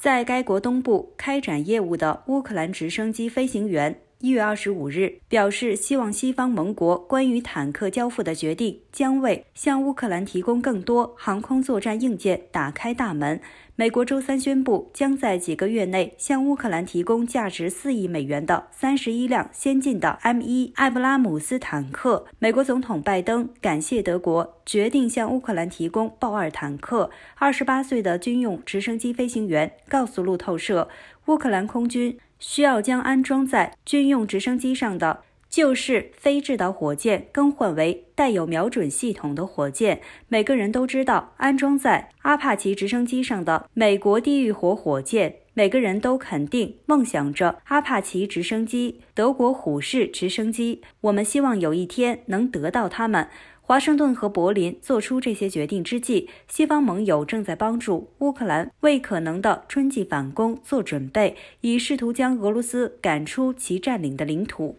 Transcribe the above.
在该国东部开展业务的乌克兰直升机飞行员。一月二十五日，表示希望西方盟国关于坦克交付的决定将为向乌克兰提供更多航空作战硬件打开大门。美国周三宣布，将在几个月内向乌克兰提供价值四亿美元的三十一辆先进的 M1 艾布拉姆斯坦克。美国总统拜登感谢德国决定向乌克兰提供豹二坦克。二十八岁的军用直升机飞行员告诉路透社，乌克兰空军。需要将安装在军用直升机上的旧式非制导火箭更换为带有瞄准系统的火箭。每个人都知道，安装在阿帕奇直升机上的美国地狱火火箭。每个人都肯定梦想着阿帕奇直升机、德国虎式直升机。我们希望有一天能得到它们。华盛顿和柏林做出这些决定之际，西方盟友正在帮助乌克兰为可能的春季反攻做准备，以试图将俄罗斯赶出其占领的领土。